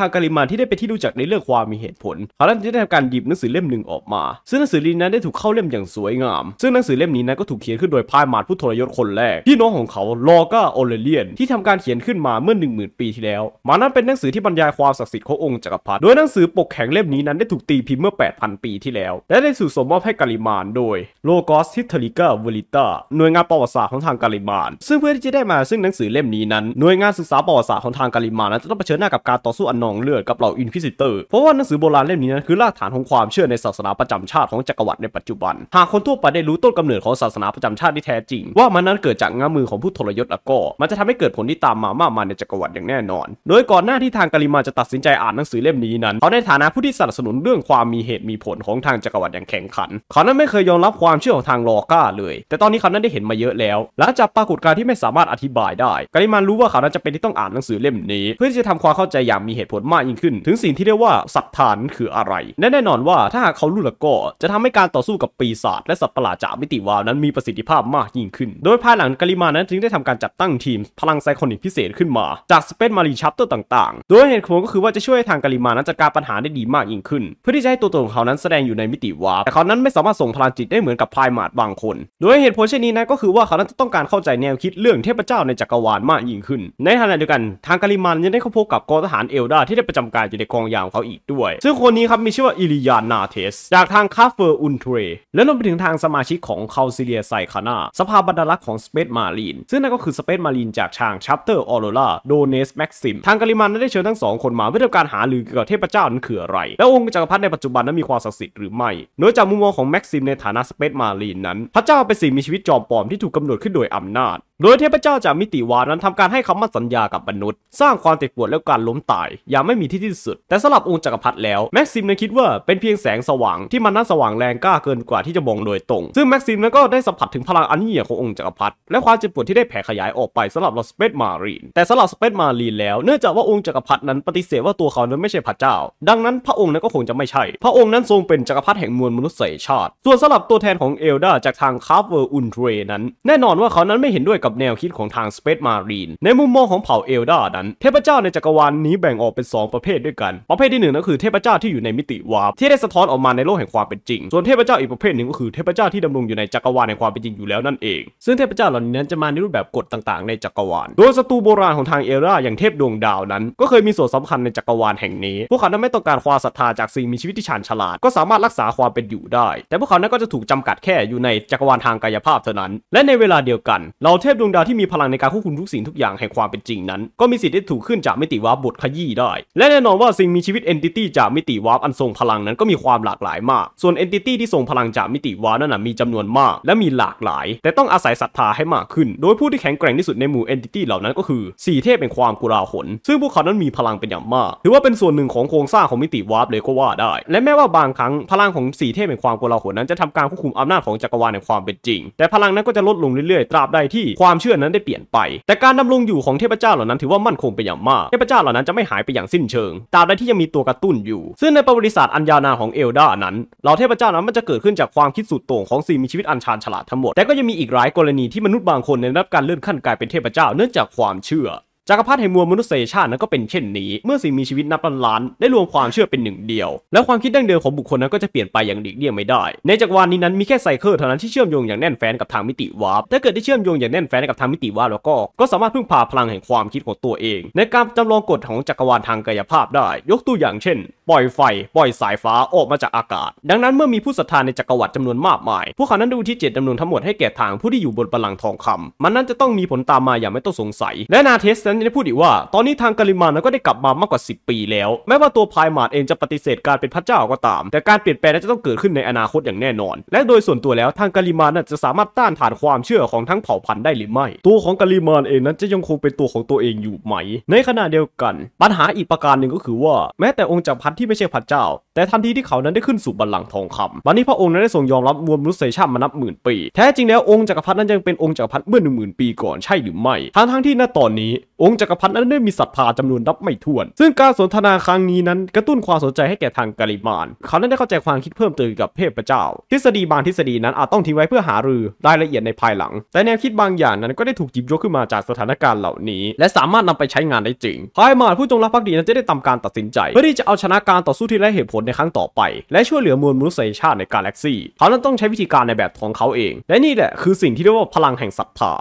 ทากาลิมานที่ได้ไปที่รู้จักในเรื่องความมีเหตุผลเขานั้นได้ทำการหยิบหนังสือเล่มหนึ่งออกมา ซึ่งหนังสือเล่มนั้นได้ถูกเข้าเล่มอย่างสวยงาม ซึ่งหนังสือเล่มนี้นั้นก็ถูกเขียนขึ้นโดยพายมาดผู้ทรยศคนแรกพี่น้องของเขาลอกาโอเลเลียน ที่ทำการเขียนขึ้นมาเมื่อ1 0,000ปีที่แล้ว มานั้นเป็นหนังสือที่บรรยายความศักดิ์สิทธิ์ขององค์จักรพรรดิ โดยหนังสือปกแข็งเล่มนี้นั้นได้ถูกตีพิมพ์เมื่อ8,000 ปีที่แล้ว และได้สู่สมมอบให้กาลิมานโดยโลกอสทิทลิกาเวลิตาหน่วยงานประวัติศาสตร์ของทางกาลิมานซึ่งเพื่อที่จะได้มาซึ่งหนังสือเล่มนี้นั้นหน่วยงานศึกษาประวัติศาสตร์ของทางกาลิมานนั้นจะต้องเผชิญหน้ากับการต่อสู้อันนองเลือดกับเหล่าอินควิซิเตอร์เพราะว่าหนังสือโบราณเล่มนี้นะคือรากฐานของความเชื่อในศาสนาประจำชาติของจักรวรรดิในปัจจุบัน หากคนทั่วไปได้รู้ต้นกำเนิดของศาสนาประจำชาติที่แท้จริงว่ามันนั้นเกิดจากงามือของผู้ทรยศแล้วก็มันจะทำให้เกิดผลที่ตามมามากมายในจักรวรรดิอย่างแน่นอน โดยก่อนหน้าที่ทางกาลิมาจะตัดสินใจอ่านหนังสือเล่มนี้นั้นเขาในฐานะผู้ที่สนับสนุนเรื่องความมีเหตุมีผลของทางจักรวรรดิอย่างแข็งขันเขานั้นไม่เคยยอมรับความเชื่อของทางลอก้าเลย แต่ตอนนี้เขานั้นได้เห็นมาเยอะแล้วหลังจากปรากฏการณ์ที่ไม่สามารถอธิบายได้กาลิมารู้ว่าเขานั้นจะเป็นที่ต้องอ่านหนังสือเล่มนี้ เพื่อที่จะทำความเข้าใจอย่างมีเหตุผจมากยิ่งขึ้น ถึงสิ่งที่เรียกว่าสัตฐานคืออะไรและแน่นอนว่าถ้าหากเขารู้ละก็ จะทำให้การต่อสู้กับปีศาจและสัตว์ประหลาดจากมิติวาวนั้นมีประสิทธิภาพมากยิ่งขึ้น โดยภายหลังกาลิมานั้นจึงได้ทำการจัดตั้งทีม พลังไซคอนิกพิเศษขึ้นมา จากสเปซมารีชัปเตอร์ต่างๆโดยเหตุผลก็คือว่าจะช่วยทางกาลิมานั้นจัดการปัญหาได้ดีมากยิ่งขึ้น เพื่อที่จะให้ตัวตนของเขานั้นแสดงอยู่ในมิติวาร์แต่เขานั้นไม่สามารถส่งพลังจิตได้เหมือนกับพายมาดบางคนโดยเหตุผลเช่นนี้นะก็คือว่าเขานั้นจะต้องการเข้าใจแนวคิดเรื่องเทพเจ้าในจักรวาลมากยิ่งขึ้น ในขณะเดียวกัน ทางกาลิมันยังได้เข้าพบกับกองทหารเอลดที่ได้ประจำการอยู่ในกองยามเขาอีกด้วย ซึ่งคนนี้ครับมีชื่อว่า อิริยานาเทส จากทางคาเฟอร์อุนเทรและรวมไปถึงทางสมาชิกของคาซิเลียไซคานา สภาบรรลักษ์ของสเปซมารีน ซึ่งนั่นก็คือสเปซมารีนจากทางชัปเตอร์ออโรราโดเนส แม็กซิม ทางกาลิมันได้เชิญทั้งสองคนมา เพื่อทำการหาลือเกี่ยวกับเทพเจ้านั้นคืออะไร และองค์จักรพรรดิในปัจจุบันนั้นมีความศักดิ์สิทธิ์หรือไม่โดยจากมุมมองของแม็กซิมในฐานะสเปซมารีนนั้นพระเจ้าเป็นสิ่งมีชีวิตจอมปลอมที่ถูกกำหนดขึ้นโดยอำนาจโดยเทพเจ้าจากมิติวานั้นทำการให้คำมั่นสัญญากับมนุษย์ สร้างความเจ็บปวดและการล้มตายอย่างไม่มีที่สิ้นสุด แต่สำหรับองค์จักรพรรดิแล้ว แม็กซิมนั้นคิดว่าเป็นเพียงแสงสว่าง ที่มันนั้นสว่างแรงกล้าเกินกว่าที่จะมองโดยตรง ซึ่งแม็กซิมนั้นก็ได้สัมผัสถึงพลังอันยิ่งใหญ่ขององค์จักรพรรดิและความเจ็บปวดที่ได้แผ่ขยายออกไปสำหรับสเปซมารีนแต่สำหรับสเปซมารีนแล้วเนื่องจากว่าองค์จักรพรรดินั้นปฏิเสธว่าตัวเขานั้นไม่ใช่พระเจ้า ดังนั้นพระองค์นั้นก็คงจะไม่ใช่ พระองค์นั้นทรงเป็นจักรพรรดิแห่งมวลมนุษยชาติ ส่วนสำหรับตัวแทนของเอลดาจากทางคาร์เวอร์อุนเทรนั้นแน่นอนว่าเขานั้นไม่เห็นด้วยกับับแนวคิดของทาง Space Marine ในมุมมองของเผ่าเอลดานั้นเทพเจ้าในจักรวาลนนี้แบ่งออกเป็น 2 ประเภทด้วยกันประเภทที่1ก็คือเทพเจ้าที่อยู่ในมิติวาร์ปที่ได้สะท้อนออกมาในโลกแห่งความเป็นจริงส่วนเทพเจ้าอีกประเภทหนึ่งก็คือเทพเจ้าที่ดำรงอยู่ในจักรวาลแห่งความเป็นจริงอยู่แล้วนั่นเอง ซึ่งเทพเจ้าเหล่านี้นั้นจะมาในรูปแบบกฎต่างๆในจักรวาลโดยศัตรูโบราณของทางเอลดาอย่างเทพดวงดาวนั้น ก็เคยมีส่วนสำคัญในจักรวาลแห่งนี้พวกเขาไม่ต้องการความศรัทธาจากสิ่งมีชีวิตที่ฉานฉลาดก็สามารถรักษาความเป็นอยู่ได้ แต่พวกเขานั้นก็จะถูกจำกัดแค่อยู่ในจักรวาลทางกายภาพเท่านั้น และในเวลาเดียวกัน เราเทพดวงดาวที่มีพลังในการควบคุมทุกสิ่งทุกอย่างแห่งความเป็นจริง นั้น ก็มีสิทธิ์ได้ถูกขึ้นจากมิติวาร์ปบทขยี้ได้ และแน่นอนว่าสิ่งมีชีวิตเอนติตี้จากมิติวาร์ปอันทรงพลังนั้นก็มีความหลากหลาย มาก ส่วนเอนติตี้ที่ทรงพลังจากมิติวาร์ปนั้นมีจำนวนมากและมีหลากหลาย แต่ต้องอาศัยศรัทธาให้มากขึ้น โดยผู้ที่แข็งแกร่งที่สุดในหมู่เอนติตี้เหล่านั้นก็คือสี่เทพเป็นความกุราหนซึ่งพวกเขานั้นมีพลังเป็นอย่างมากถือว่าเป็นส่วนหนึ่งของโครงสร้างของมิติวาร์ปเลยก็ว่าได้ และแม้ว่าบางครั้งพลังของสี่เทพเป็นความกุราหนนั้นจะทำการควบคุมอำนาจของจักรวาลแห่งความเป็นจริง แต่พลังนั้นก็จะลดลงเรื่อยๆตราบใดที่ความความเชื่อนั้นได้เปลี่ยนไป แต่การดำรงอยู่ของเทพเจ้าเหล่านั้น ถือว่ามั่นคงไปอย่างมาก เทพเจ้าเหล่านั้นจะไม่หายไปอย่างสิ้นเชิง ตราบใดที่ยังมีตัวกระตุ้นอยู่ ซึ่งในประวัติศาสตร์อันยาวนานของเอลดานั้น เหล่าเทพเจ้านั้นมันจะเกิดขึ้นจากความคิดสุดโต่งของสิ่งมีชีวิตอันชาญฉลาดทั้งหมด แต่ก็ยังมีอีกหลายกรณีที่มนุษย์บางคนได้รับการเลื่อนขั้นกลายเป็นเทพเจ้าเนื่องจากความเชื่อจักรพรรดิแห่งมวลมนุษยชาตินั้นก็เป็นเช่นนี้ เมื่อสิ่งมีชีวิตนับล้านได้รวมความเชื่อเป็นหนึ่งเดียวและความคิดดั้งเดิมของบุคคลนั้นก็จะเปลี่ยนไปอย่างหลีกเลี่ยงไม่ได้ ในจักรวาลนี้นั้นมีแค่ไซเคิลเท่านั้นที่เชื่อมโยงอย่างแน่นแฟ้นกับทางมิติวาร์ปถ้าเกิดได้เชื่อมโยงอย่างแน่นแฟ้นกับทางมิติวาร์ปแล้วก็ก็สามารถพึ่งพาพลังแห่งความคิดของตัวเอง ในการจำลองกฎของจักรวาลทางกายภาพได้ ยกตัวอย่างเช่นปล่อยไฟปล่อยสายฟ้าออกมาจากอากาศ ดังนั้นเมื่อมีผู้ศรัทธาในจักรวรรดิจำนวนมากมาย พวกเขานั้นดูที่เจตจำนวนทั้งหมดให้แก่ทางผู้ที่อยู่บนบัลลังก์ทองคำมันนั้นจะต้องมีผลตามมาอย่างไม่ต้องสงสัย และนาเทสนั้นยังได้พูดอีกว่าตอนนี้ทางกาลิมานก็ได้กลับมามากกว่า 10 ปีแล้ว แม้ว่าตัวพายมาดเองจะปฏิเสธการเป็นพระเจ้าก็ตาม แต่การเปลี่ยนแปลงนั้นจะต้องเกิดขึ้นในอนาคตอย่างแน่นอน และโดยส่วนตัวแล้วทางกาลิมานจะสามารถต้านทานความเชื่อของทั้งเผ่าพันธุ์ได้หรือไม่ตัวของกาลิมานเองนั้นจะยังคงเป็นตัวของตัวเองอยู่ไหม ในขณะเดียวกัน ปัญหาอีกประการหนึ่งก็คือว่า แม้แต่องค์จักรพรรดิที่ไม่ใช่พระเจ้า แต่ทันทีที่เขานั้นได้ขึ้นสู่บัลลังก์ทองคำวันนี้พระองค์นั้นได้ทรงยอมรับมวลมนุษยชาติมานับหมื่นปี แท้จริงแล้วองค์จักรพรรดินั้นยังเป็นองค์จักรพรรดิเมื่อหนึ่งหมื่นปีก่อนใช่หรือไม่ทั้งทั้งที่ณตอนนี้องค์จักรพรรดินั้นได้มีศรัทธาจำนวนนับไม่ถ้วน ซึ่งการสนทนาครั้งนี้นั้นกระตุ้นความสนใจให้แก่ทางกาลิมาน เขานั้นได้เข้าใจความคิดเพิ่มเติมกับเทพเจ้า ทฤษฎีบางทฤษฎีนั้นอาจต้องทิ้งไว้เพื่อหารือรายละเอียดในภายหลัง แต่แนวคิดบางอย่างนั้นก็ได้ถูกหยิบยกขึ้นมาจากสถานการณ์เหล่านี้ และสามารถนำไปใช้งานได้จริงภายมาผู้จงรักภักดีนั้นจะได้ทำการตัดสินใจเพื่อที่จะเอาชนะการต่อสู้ที่ไร้เหตุผลในครั้งต่อไปและช่วยเหลือมวลมนุษยชาติในกาแล็กซี่เขานั้นต้องใช้วิธีการในแบบของเขาเอง และนี่แหละคือสิ่งที่เรียกว่าพลังแห่งศรัทธา